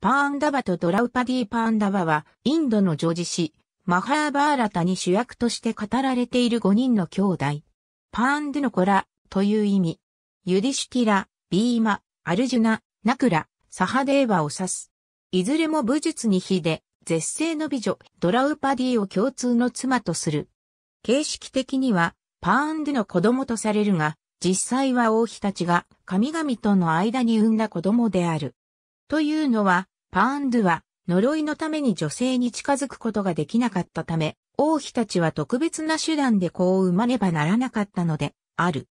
パーンダバとドラウパディ・パーンダバは、インドの女児誌、マハーバーラタに主役として語られている5人の兄弟。パーンデの子ら、という意味。ユディシュティラ、ビーマ、アルジュナ、ナクラ、サハデーバを指す。いずれも武術に秀で、絶世の美女、ドラウパディを共通の妻とする。形式的には、パーンデの子供とされるが、実際は王妃たちが神々との間に産んだ子供である。というのは、パーンドゥは呪いのために女性に近づくことができなかったため、王妃たちは特別な手段で子を生まねばならなかったので、ある。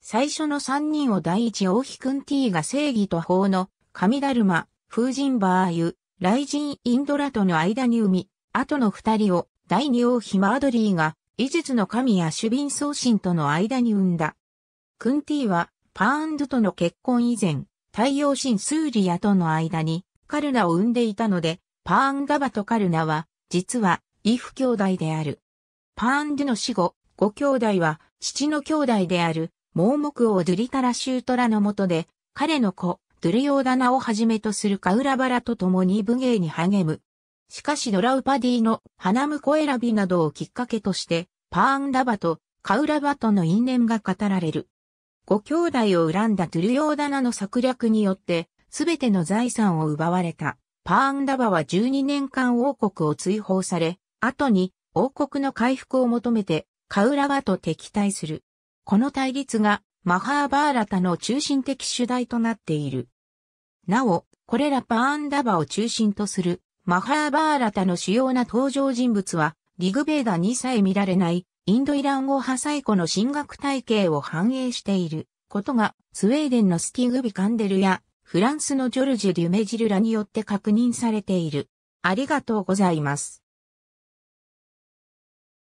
最初の三人を第一王妃君 T が正義と法の神だるま、風神バーユ、雷神インドラとの間に生み、後の二人を第二王妃マードリーが、医術の神や主備送信との間に生んだ。クンティは、パーンドとの結婚以前、太陽神スーリアとの間にカルナを生んでいたので、パーンガバとカルナは、実は、イフ兄弟である。パーンドゥの死後、五兄弟は、父の兄弟である、盲目王ドゥリタラシュートラの下で、彼の子、ドゥルヨーダナをはじめとするカウラバラと共に武芸に励む。しかしドラウパディの花婿選びなどをきっかけとして、パーンダバとカウラバとの因縁が語られる。五兄弟を恨んだトゥルヨーダナの策略によって、すべての財産を奪われた。パーンダバは12年間王国を追放され、後に王国の回復を求めてカウラバと敵対する。この対立がマハーバーラタの中心的主題となっている。なお、これらパーンダバを中心とするマハーバーラタの主要な登場人物はリグベーダにさえ見られないインドイラン語派最古の進学体系を反映していることが、スウェーデンのスティグビ・カンデルや、フランスのジョルジュ・デュメジルらによって確認されている。ありがとうございます。